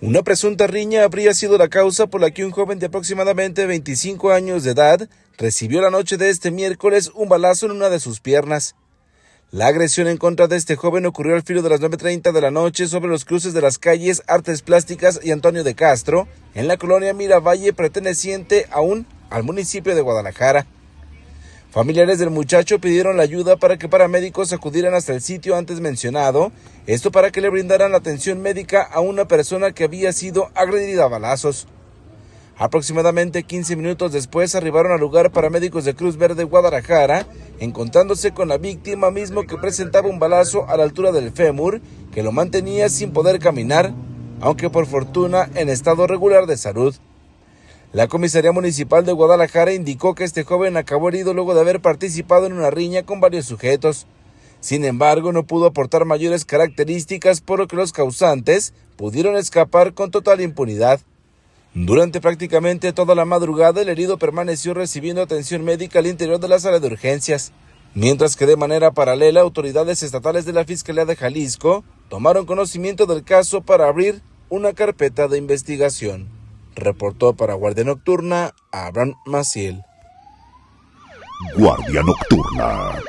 Una presunta riña habría sido la causa por la que un joven de aproximadamente 25 años de edad recibió la noche de este miércoles un balazo en una de sus piernas. La agresión en contra de este joven ocurrió al filo de las 9.30 de la noche sobre los cruces de las calles Artes Plásticas y Antonio de Castro, en la colonia Miravalle perteneciente aún al municipio de Guadalajara. Familiares del muchacho pidieron la ayuda para que paramédicos acudieran hasta el sitio antes mencionado, esto para que le brindaran atención médica a una persona que había sido agredida a balazos. Aproximadamente 15 minutos después arribaron al lugar paramédicos de Cruz Verde, Guadalajara, encontrándose con la víctima mismo que presentaba un balazo a la altura del fémur que lo mantenía sin poder caminar, aunque por fortuna en estado regular de salud. La comisaría municipal de Guadalajara indicó que este joven acabó herido luego de haber participado en una riña con varios sujetos. Sin embargo, no pudo aportar mayores características por lo que los causantes pudieron escapar con total impunidad. Durante prácticamente toda la madrugada, el herido permaneció recibiendo atención médica al interior de la sala de urgencias, mientras que de manera paralela autoridades estatales de la Fiscalía de Jalisco tomaron conocimiento del caso para abrir una carpeta de investigación. Reportó para Guardia Nocturna Abraham Maciel. Guardia Nocturna.